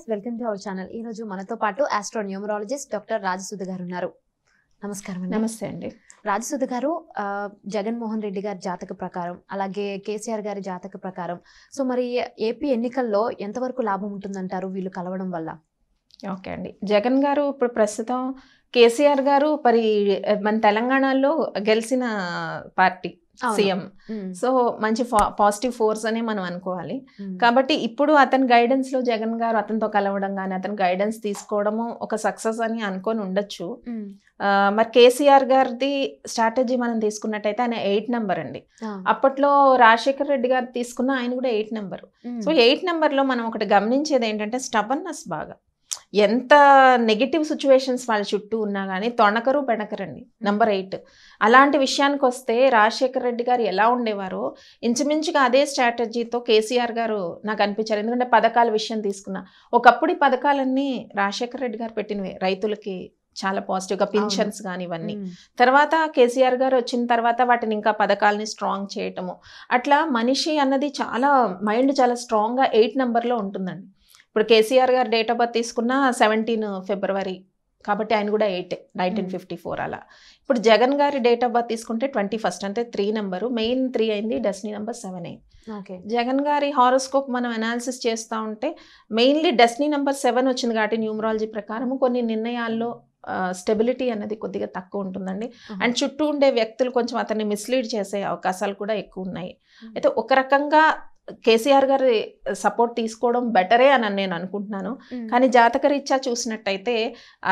Viewers welcome to our channel ఈ రోజు మనతో పాటు ఆస్ట్రో న్యూమరాలజిస్ట్ డాక్టర్ రాజసుధ గారు ఉన్నారు నమస్కారం నమస్తే అండి రాజసుధ గారు జగన్మోహన్ రెడ్డి గారి జాతక ప్రకారం అలాగే కేసీఆర్ గారి జాతక ప్రకారం సో మరి ఏపీ ఎన్నికల్లో ఎంతవరకు లాభం ఉంటుందంటారు వీళ్ళు కలవడం వల్ల ఓకే అండి జగన్ గారు ఇప్పుడు ప్రస్తుతం కేసీఆర్ గారు మరి మన తెలంగాణలో గెలిచిన పార్టీ సీఎం సో మంచి పాజిటివ్ ఫోర్స్ అనే మనం అనుకోవాలి కాబట్టి ఇప్పుడు అతని గైడెన్స్ లో జగన్ గారు అతనితో కలవడం కానీ అతని గైడెన్స్ తీసుకోవడము ఒక సక్సెస్ అని అనుకొని ఉండొచ్చు మరి కేసీఆర్ గారిది స్ట్రాటజీ మనం తీసుకున్నట్టయితే ఆయన ఎయిట్ నెంబర్ అండి అప్పట్లో రాజశేఖర రెడ్డి గారు తీసుకున్న ఆయన కూడా eight number so eight number లో మనం ఒకటి గమనించేది ఏంటంటే స్టబన్నెస్ బాగా ఎంత నెగిటివ్ సిచ్యువేషన్స్ వాళ్ళ చుట్టూ ఉన్నా కానీ తొణకరు పెనకరండి నెంబర్ ఎయిట్ అలాంటి విషయానికి వస్తే రాజశేఖర రెడ్డి గారు ఎలా ఉండేవారో ఇంచుమించుగా అదే స్ట్రాటజీతో కేసీఆర్ గారు నాకు అనిపించారు ఎందుకంటే పథకాల విషయం తీసుకున్నా ఒకప్పుడు ఈ పథకాలన్నీ రాజశేఖర రెడ్డి గారు పెట్టినవే రైతులకి చాలా పాజిటివ్గా పింఛన్స్ కానీ ఇవన్నీ తర్వాత కేసీఆర్ గారు వచ్చిన తర్వాత వాటిని ఇంకా పథకాలని స్ట్రాంగ్ చేయటము అట్లా మనిషి అన్నది చాలా మైండ్ చాలా స్ట్రాంగ్గా ఎయిట్ నెంబర్లో ఉంటుందండి ఇప్పుడు కేసీఆర్ గారు డేట్ ఆఫ్ బర్త్ తీసుకున్న సెవెంటీన్ ఫిబ్రవరి కాబట్టి ఆయన కూడా ఎయిట్ నైన్టీన్ ఫిఫ్టీ ఫోర్ అలా ఇప్పుడు జగన్ గారి డేట్ ఆఫ్ బర్త్ తీసుకుంటే ట్వంటీ ఫస్ట్ అంటే త్రీ నెంబరు మెయిన్ త్రీ అయింది డెస్టినీ నెంబర్ సెవెన్ అయింది జగన్ గారి హారోస్కోప్ మనం అనాలిసిస్ చేస్తూ ఉంటే మెయిన్లీ డెస్టినీ నెంబర్ సెవెన్ వచ్చింది కాబట్టి న్యూమరాలజీ ప్రకారం కొన్ని నిర్ణయాల్లో స్టెబిలిటీ అనేది కొద్దిగా తక్కువ ఉంటుందండి hmm. అండ్ చుట్టూ ఉండే వ్యక్తులు కొంచెం అతన్ని మిస్లీడ్ చేసే అవకాశాలు కూడా ఎక్కువ ఉన్నాయి hmm. అయితే ఒక రకంగా కేసీఆర్ గారి సపోర్ట్ తీసుకోవడం బెటరే అని నేను అనుకుంటున్నాను కానీ రీత్యా చూసినట్టయితే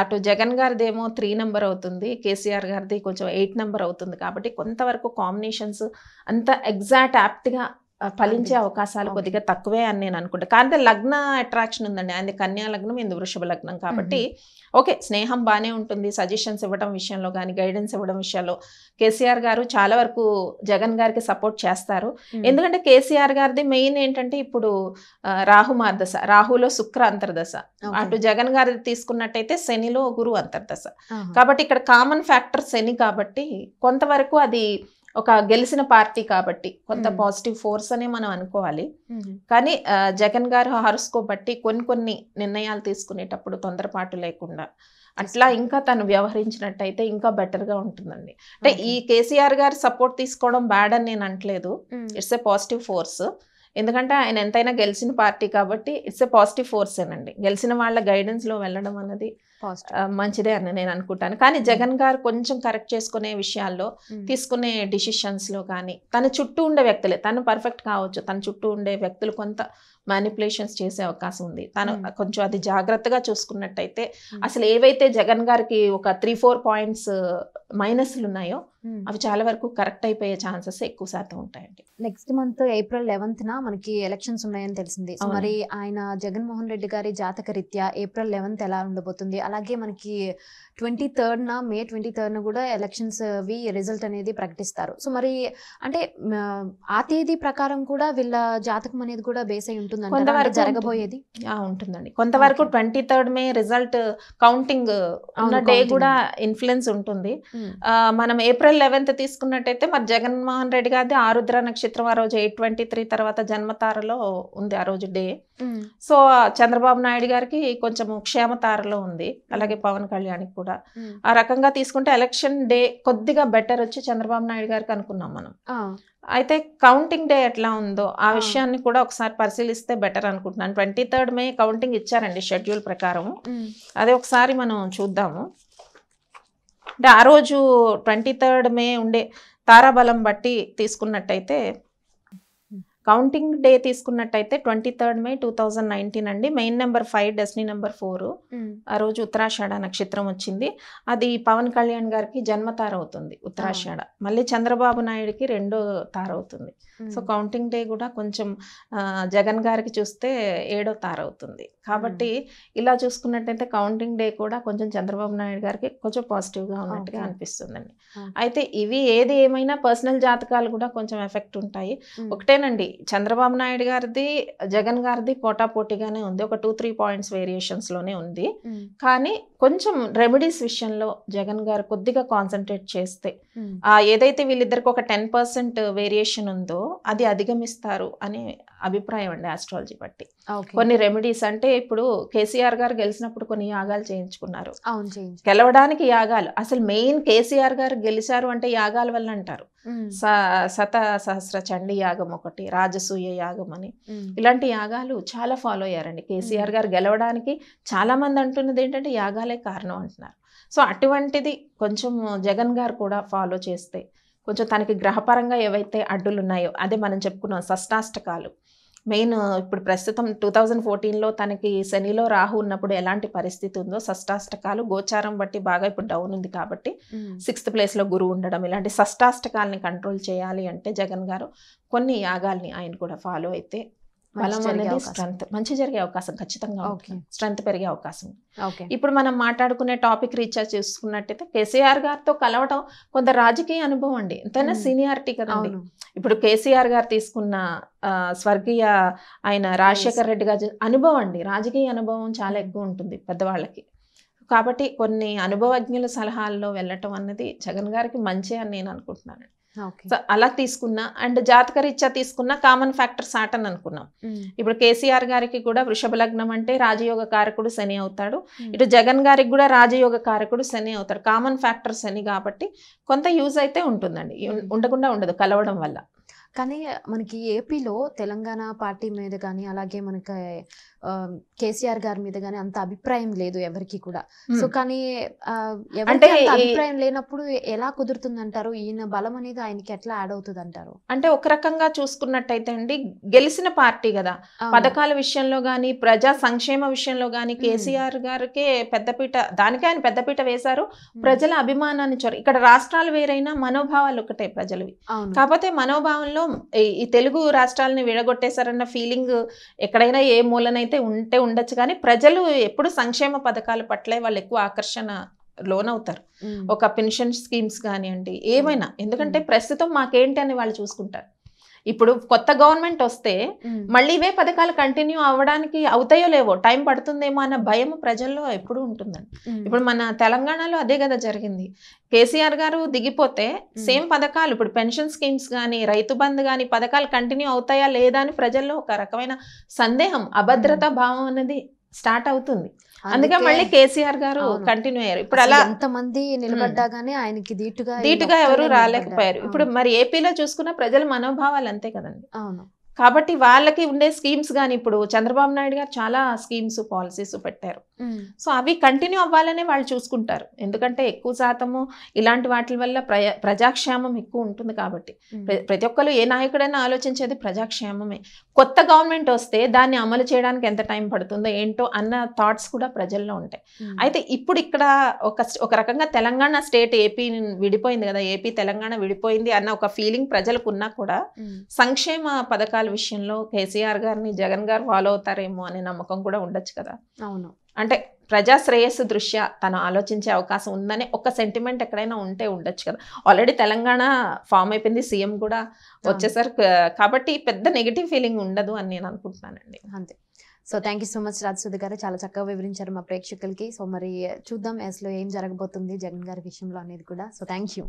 అటు జగన్ గారిదేమో త్రీ నెంబర్ అవుతుంది కేసీఆర్ గారిది కొంచెం ఎయిట్ నెంబర్ అవుతుంది కాబట్టి కొంతవరకు కాంబినేషన్స్ అంత ఎగ్జాక్ట్ యాప్ట్గా ఫలించే అవకాశాలు కొద్దిగా తక్కువే అని నేను అనుకుంటా కానీ లగ్న అట్రాక్షన్ ఉందండి ఆయన కన్యా లగ్నం ఇందు వృషభ లగ్నం కాబట్టి ఓకే స్నేహం బాగానే ఉంటుంది సజెషన్స్ ఇవ్వడం విషయంలో కానీ గైడెన్స్ ఇవ్వడం విషయంలో కేసీఆర్ గారు చాలా వరకు జగన్ గారికి సపోర్ట్ చేస్తారు ఎందుకంటే కేసీఆర్ గారిది మెయిన్ ఏంటంటే ఇప్పుడు రాహు మార్దశ రాహులో శుక్ర అంతర్దశ అటు జగన్ గారిది తీసుకున్నట్టయితే శనిలో గురు అంతర్దశ కాబట్టి ఇక్కడ కామన్ ఫ్యాక్టర్ శని కాబట్టి కొంతవరకు అది ఒక గెలిచిన పార్టీ కాబట్టి కొంత పాజిటివ్ hmm. ఫోర్స్ అనే మనం అనుకోవాలి hmm. కానీ జగన్ గారు హారస్కో బట్టి కొన్ని కొన్ని నిర్ణయాలు తీసుకునేటప్పుడు తొందరపాటు లేకుండా అట్లా ఇంకా తను వ్యవహరించినట్టయితే ఇంకా బెటర్గా ఉంటుందండి అంటే ఈ కేసీఆర్ గారు సపోర్ట్ తీసుకోవడం బ్యాడ్ అని నేను అనట్లేదు ఇట్స్ ఏ పాజిటివ్ ఫోర్స్ ఎందుకంటే ఆయన ఎంతైనా గెలిచిన పార్టీ కాబట్టి ఇట్స్ ఏ పాజిటివ్ ఫోర్స్ ఏనండి గెలిచిన వాళ్ళ గైడెన్స్లో వెళ్ళడం అన్నది మంచిదే అని నేను అనుకుంటాను కానీ జగన్ hmm. గారు కొంచెం కరెక్ట్ చేసుకునే విషయాల్లో hmm. తీసుకునే లో కానీ తన చుట్టూ ఉండే వ్యక్తులే తను పర్ఫెక్ట్ కావచ్చు తన చుట్టూ ఉండే వ్యక్తులు కొంత మ్యానిపులేషన్స్ చేసే అవకాశం ఉంది తను hmm. కొంచెం అది జాగ్రత్తగా చూసుకున్నట్టయితే అసలు ఏవైతే జగన్ గారికి ఒక త్రీ ఫోర్ పాయింట్స్ మైనస్లు ఉన్నాయో అవి చాలా వరకు కరెక్ట్ అయిపోయే ఛాన్సెస్ ఎక్కువ శాతం ఉంటాయండి నెక్స్ట్ మంత్ ఏప్రిల్ లెవెన్త్ నా మనకి ఎలక్షన్స్ ఉన్నాయని తెలిసింది మరి ఆయన జగన్మోహన్ రెడ్డి గారి జాతక రీత్యా ఏప్రిల్ లెవెన్త్ ఎలా ఉండబోతుంది అలాగే మనకి ట్వంటీ థర్డ్న మే ట్వంటీ థర్డ్న కూడా ఎలక్షన్స్ అవి రిజల్ట్ అనేది ప్రకటిస్తారు సో మరి అంటే ఆ తేదీ ప్రకారం కూడా వీళ్ళ జాతకం అనేది కూడా బేస్ అయి ఉంటుంది కొంతవరకు జరగబోయేది ఉంటుందండి కొంతవరకు twenty third May result counting uh, uh, ఉన్న డే కూడా ఇన్ఫ్లుయెన్స్ ఉంటుంది hmm. మనం ఏప్రిల్ లెవెన్త్ తీసుకున్నట్టయితే మరి జగన్మోహన్ రెడ్డి గారి ఆరుద్ర నక్షత్రం ఆ రోజు ఎయిట్ ట్వంటీ త్రీ తర్వాత జన్మతారలో ఉంది ఆ రోజు డే సో చంద్రబాబు నాయుడు గారికి కొంచెం క్షేమతారలో ఉంది అలాగే పవన్ కళ్యాణ్కి కూడా ఆ రకంగా తీసుకుంటే ఎలక్షన్ డే కొద్దిగా బెటర్ వచ్చి చంద్రబాబు నాయుడు గారికి అనుకున్నాం మనం అయితే కౌంటింగ్ డే ఎట్లా ఉందో ఆ విషయాన్ని కూడా ఒకసారి పరిశీలిస్తే బెటర్ అనుకుంటున్నాను ట్వంటీ థర్డ్ మే కౌంటింగ్ ఇచ్చారండి షెడ్యూల్ ప్రకారం అదే ఒకసారి మనం చూద్దాము అంటే ఆ రోజు ట్వంటీ థర్డ్ మే ఉండే తారాబలం బట్టి తీసుకున్నట్టయితే కౌంటింగ్ డే తీసుకున్నట్టయితే twenty third May two thousand nineteen అండి main number five destiny number four ఆ రోజు ఉత్తరాషాఢ నక్షత్రం వచ్చింది అది పవన్ కళ్యాణ్ గారికి జన్మతార అవుతుంది ఉత్తరాషాఢ మళ్ళీ చంద్రబాబు నాయుడికి రెండో తార అవుతుంది సో కౌంటింగ్ డే కూడా కొంచెం జగన్ గారికి చూస్తే ఏడో తార అవుతుంది కాబట్టి ఇలా చూసుకున్నట్టయితే కౌంటింగ్ డే కూడా కొంచెం చంద్రబాబు నాయుడు గారికి కొంచెం పాజిటివ్గా ఉన్నట్టుగా అనిపిస్తుందండి అయితే ఇవి ఏది ఏమైనా పర్సనల్ జాతకాలు కూడా కొంచెం ఎఫెక్ట్ ఉంటాయి ఒకటేనండి చంద్రబాబు నాయుడు గారిది జగన్ గారిది పోటీగానే ఉంది ఒక టూ త్రీ పాయింట్స్ వేరియేషన్స్ లోనే ఉంది కానీ కొంచెం రెమెడీస్ విషయంలో జగన్ గారు కొద్దిగా కాన్సన్ట్రేట్ చేస్తే ఏదైతే వీళ్ళిద్దరికి ఒక టెన్ పర్సెంట్ వేరియేషన్ ఉందో అది అధిగమిస్తారు అనే అభిప్రాయం అండి ఆస్ట్రాలజీ బట్టి కొన్ని రెమెడీస్ అంటే ఇప్పుడు కేసీఆర్ గారు గెలిచినప్పుడు కొన్ని యాగాలు చేయించుకున్నారు గెలవడానికి యాగాలు అసలు మెయిన్ కేసీఆర్ గారు గెలిచారు అంటే యాగాల వల్ల అంటారు స శత సహస్ర చండి యాగం ఒకటి రాజసూయ యాగం అని ఇలాంటి యాగాలు చాలా ఫాలో అయ్యారండి కేసీఆర్ గారు గెలవడానికి చాలా మంది అంటున్నది ఏంటంటే యాగాలే కారణం అంటున్నారు సో అటువంటిది కొంచెం జగన్ గారు కూడా ఫాలో చేస్తే కొంచెం తనకి గ్రహపరంగా ఏవైతే అడ్డులు ఉన్నాయో అదే మనం చెప్పుకున్నాం షష్టాష్టకాలు మెయిన్ ఇప్పుడు ప్రస్తుతం టూ థౌజండ్ ఫోర్టీన్లో తనకి శనిలో రాహు ఉన్నప్పుడు ఎలాంటి పరిస్థితి ఉందో షష్టాష్టకాలు గోచారం బట్టి బాగా ఇప్పుడు డౌన్ ఉంది కాబట్టి సిక్స్త్ ప్లేస్లో గురువు ఉండడం ఇలాంటి షష్టాష్టకాలని కంట్రోల్ చేయాలి అంటే జగన్ గారు కొన్ని యాగాల్ని ఆయన కూడా ఫాలో అయితే బలం అనేది మంచి జరిగే అవకాశం ఖచ్చితంగా స్ట్రెంత్ పెరిగే అవకాశం ఇప్పుడు మనం మాట్లాడుకునే టాపిక్ రీఛార్జ్ చేసుకున్నట్టయితే కేసీఆర్ గారితో కలవటం కొంత రాజకీయ అనుభవం అండి ఎంతైనా సీనియారిటీ కదండి ఇప్పుడు కేసీఆర్ గారు తీసుకున్న స్వర్గీయ ఆయన రాజశేఖర్ రెడ్డి గారు అనుభవం అండి రాజకీయ అనుభవం చాలా ఎక్కువ ఉంటుంది పెద్దవాళ్ళకి కాబట్టి కొన్ని అనుభవజ్ఞుల సలహాల్లో వెళ్ళటం అన్నది జగన్ గారికి మంచి అని నేను అనుకుంటున్నాను సో అలా తీసుకున్నా అండ్ జాతక రీత్యా తీసుకున్న కామన్ ఫ్యాక్టర్ సాటన్ అనుకున్నాం ఇప్పుడు కేసీఆర్ గారికి కూడా వృషభ లగ్నం అంటే రాజయోగ కారకుడు శని అవుతాడు ఇటు జగన్ గారికి కూడా రాజయోగ కారకుడు శని అవుతాడు కామన్ ఫ్యాక్టర్ శని కాబట్టి కొంత యూజ్ అయితే ఉంటుందండి ఉండకుండా ఉండదు కలవడం వల్ల కానీ మనకి ఏపీలో తెలంగాణ పార్టీ మీద కానీ అలాగే మనకి కేసీఆర్ గారి మీద కానీ అంత అభిప్రాయం లేదు ఎవరికి కూడా సో కానీ ఎవరికి అభిప్రాయం లేనప్పుడు ఎలా కుదురుతుంది అంటారు ఈయన బలం అనేది ఆయనకి ఎట్లా యాడ్ అవుతుంది అంటారు అంటే ఒక రకంగా చూసుకున్నట్టయితే అండి గెలిచిన పార్టీ కదా పథకాల విషయంలో గానీ ప్రజా సంక్షేమ విషయంలో గానీ కేసీఆర్ గారికే పెద్దపీట దానికే ఆయన పెద్దపీట వేశారు ప్రజల అభిమానాన్ని చోరు ఇక్కడ రాష్ట్రాలు వేరైనా మనోభావాలు ఒకటే ప్రజలవి కాకపోతే మనోభావంలో ఈ తెలుగు రాష్ట్రాలని విడగొట్టేశారన్న ఫీలింగ్ ఎక్కడైనా ఏ మూలనైతే అయితే ఉంటే ఉండొచ్చు కానీ ప్రజలు ఎప్పుడు సంక్షేమ పథకాల పట్ల వాళ్ళు ఎక్కువ ఆకర్షణ లోన్ అవుతారు ఒక పెన్షన్ స్కీమ్స్ కానివ్వండి ఏమైనా ఎందుకంటే ప్రస్తుతం మాకేంటి అని వాళ్ళు చూసుకుంటారు ఇప్పుడు కొత్త గవర్నమెంట్ వస్తే మళ్ళీ ఇవే పథకాలు కంటిన్యూ అవ్వడానికి అవుతాయో లేవో టైం పడుతుందేమో అన్న భయం ప్రజల్లో ఎప్పుడు ఉంటుందండి ఇప్పుడు మన తెలంగాణలో అదే కదా జరిగింది కేసీఆర్ గారు దిగిపోతే సేమ్ పథకాలు ఇప్పుడు పెన్షన్ స్కీమ్స్ కానీ రైతు బంధు కానీ పథకాలు కంటిన్యూ అవుతాయా లేదా అని ప్రజల్లో ఒక రకమైన సందేహం అభద్రతా భావం అనేది స్టార్ట్ అవుతుంది అందుకే మళ్ళీ కేసీఆర్ గారు కంటిన్యూ అయ్యారు ఇప్పుడు అలా ఎంతమంది నిలబడ్డాగానే ఆయనకి ధీటుగా ధీటుగా ఎవరు రాలేకపోయారు ఇప్పుడు మరి ఏపీలో చూసుకున్న ప్రజల మనోభావాలు అంతే కదండి అవును కాబట్టి వాళ్ళకి ఉండే స్కీమ్స్ కానీ ఇప్పుడు చంద్రబాబు నాయుడు గారు చాలా స్కీమ్స్ పాలసీస్ పెట్టారు Hmm. సో అవి కంటిన్యూ అవ్వాలనే వాళ్ళు చూసుకుంటారు ఎందుకంటే ఎక్కువ శాతము ఇలాంటి వాటి వల్ల ప్రజాక్షేమం ఎక్కువ ఉంటుంది కాబట్టి hmm. ప్రతి ఒక్కరు ఏ నాయకుడైనా ఆలోచించేది ప్రజాక్షేమమే కొత్త గవర్నమెంట్ వస్తే దాన్ని అమలు చేయడానికి ఎంత టైం పడుతుందో ఏంటో అన్న థాట్స్ కూడా ప్రజల్లో ఉంటాయి hmm. అయితే ఇప్పుడు ఇక్కడ ఒక ఒక రకంగా తెలంగాణ స్టేట్ ఏపీ విడిపోయింది కదా ఏపీ తెలంగాణ విడిపోయింది అన్న ఒక ఫీలింగ్ ప్రజలకు ఉన్నా కూడా సంక్షేమ పథకాల విషయంలో కేసీఆర్ గారిని జగన్ గారు ఫాలో అవుతారేమో అనే నమ్మకం కూడా ఉండొచ్చు కదా అవును అంటే ప్రజా శ్రేయస్సు దృష్ట్యా తను ఆలోచించే అవకాశం ఉందని ఒక సెంటిమెంట్ ఎక్కడైనా ఉంటే ఉండొచ్చు కదా ఆల్రెడీ తెలంగాణ ఫామ్ అయిపోయింది సీఎం కూడా వచ్చేసరికి కాబట్టి పెద్ద నెగిటివ్ ఫీలింగ్ ఉండదు అని నేను అనుకుంటున్నానండి అంతే so thank you so much Rajasudhi గారు చాలా చక్కగా వివరించారు మా ప్రేక్షకులకి సో మరి చూద్దాం అసలు ఏం జరగబోతుంది జగన్ గారి విషయంలో అనేది కూడా సో థ్యాంక్ యూ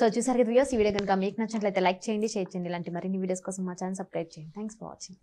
సో చూసారు కదా వీడియోస్ ఈ వీడియో కనుక మీకు నచ్చినట్లయితే లైక్ చేయండి షేర్ చేయండి ఇలాంటి మరిన్ని వీడియోస్ కోసం మా ఛానల్ సబ్స్క్రైబ్ చేయండి థ్యాంక్స్ ఫర్ వాచింగ్